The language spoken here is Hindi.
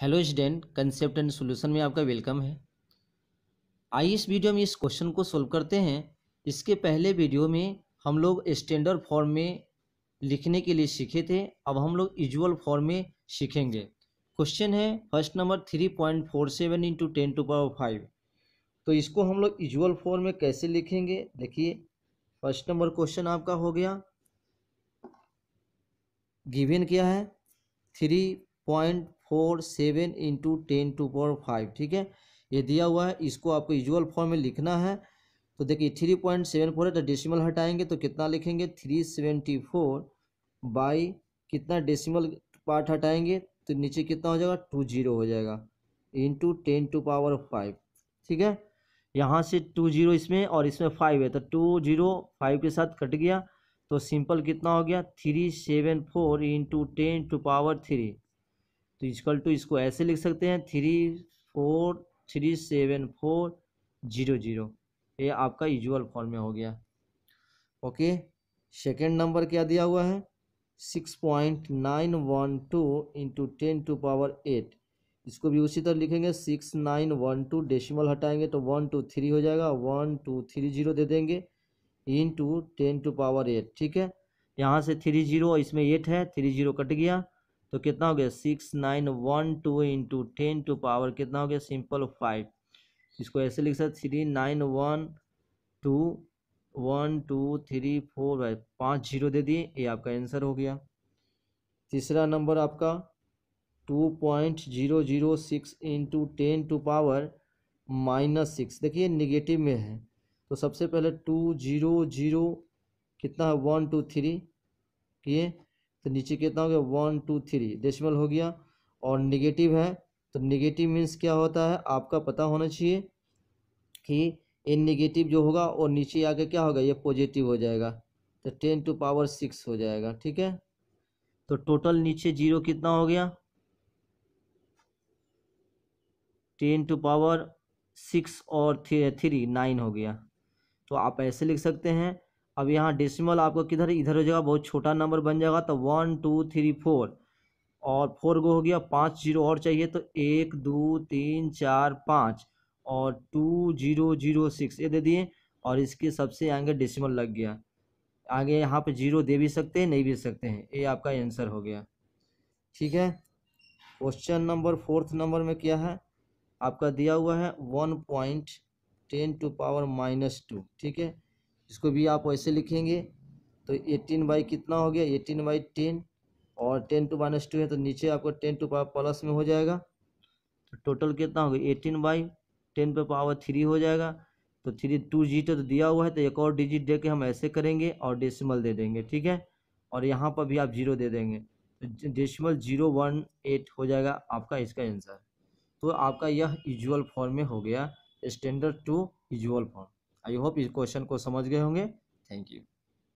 hello student concept and solution में आपका वेलकम है आइए इस वीडियो में इस क्वेश्चन को सोल्व करते हैं इसके पहले वीडियो में हम लोग स्टैंडर्ड फॉर्म में लिखने के लिए सीखे थे अब हम लोग यूजुअल फॉर्म में सीखेंगे क्वेश्चन है first number three point four seven into ten to power five तो इसको हम लोग यूजुअल फॉर्म में कैसे लिखेंगे देखिए फर्स्ट नंबर क्वेश्चन आपका हो गया गिवेन क्या है three point four seven into ten to power five ठीक है ये दिया हुआ है इसको आपको यूजल फॉर्म में लिखना है तो देखिए थ्री पॉइंट सेवन फोर है तो डेसिमल हटाएंगे तो कितना लिखेंगे थ्री सेवेंटी फोर बाई कितना डेसिमल पार्ट हटाएंगे तो नीचे कितना हो जाएगा टू जीरो हो जाएगा into ten to power five ठीक है यहाँ से टू जीरो इसमें और इसमें फाइव है तो टू जीरो फाइव के साथ कट गया तो सिंपल कितना हो गया three seven four into ten to power three तो इजकल टू इसको ऐसे लिख सकते हैं three four three seven four zero zero ये आपका यूजुअल फॉर्म में हो गया ओके सेकेंड नंबर क्या दिया हुआ है six point nine one two into ten to power eight इसको भी उसी तरह लिखेंगे six nine one two decimal हटाएंगे तो वन टू थ्री हो जाएगा वन टू थ्री जीरो दे देंगे into ten to power eight ठीक है यहाँ से थ्री जीरो इसमें एट है थ्री जीरो कट गया तो कितना हो गया six nine one two into ten to power कितना हो गया सिंपल फाइव इसको ऐसे लिख सकते three nine one two one two three four five पाँच जीरो दे दिए ये आपका आंसर हो गया तीसरा नंबर आपका two point zero zero six into ten to power minus six देखिए निगेटिव में है तो सबसे पहले टू जीरो जीरो कितना है वन टू थ्री ये तो नीचे कितना हो गया वन टू थ्री डेसिमल हो गया और निगेटिव है तो निगेटिव मीन्स क्या होता है आपका पता होना चाहिए कि ये निगेटिव जो होगा और नीचे आके क्या होगा ये पॉजिटिव हो जाएगा तो टेन टू पावर सिक्स हो जाएगा ठीक है तो टोटल नीचे जीरो कितना हो गया टेन टू पावर सिक्स और थ्री नाइन हो गया तो आप ऐसे लिख सकते हैं अब यहाँ डेसिमल आपका किधर इधर हो जाएगा बहुत छोटा नंबर बन जाएगा तो वन टू थ्री फोर और फोर गो हो गया पाँच जीरो और चाहिए तो एक दो तीन चार पाँच और टू जीरो जीरो सिक्स ये दे दिए और इसके सबसे आगे डेसिमल लग गया आगे यहाँ पे जीरो दे भी सकते हैं नहीं भी सकते हैं ये आपका आंसर हो गया ठीक है क्वेश्चन नंबर फोर्थ नंबर में क्या है आपका दिया हुआ है one point ten to power minus two ठीक है इसको भी आप वैसे लिखेंगे तो एटीन बाई कितना हो गया एटीन बाई टेन और टेन टू माइनस टू है तो नीचे आपको टेन टू पावर प्लस में हो जाएगा तो टोटल कितना हो गया एटीन बाई टेन पे पावर थ्री हो जाएगा तो थ्री टू जी तो दिया हुआ है तो एक और डिजिट दे के हम ऐसे करेंगे और डेसिमल दे देंगे ठीक है और यहाँ पर भी आप जीरो दे देंगे तो डेसिमल जीरो वन एट हो जाएगा आपका इसका आंसर तो आपका यह यूजुअल फॉर्म में हो गया standard to usual form I hope इस क्वेश्चन को समझ गए होंगे थैंक यू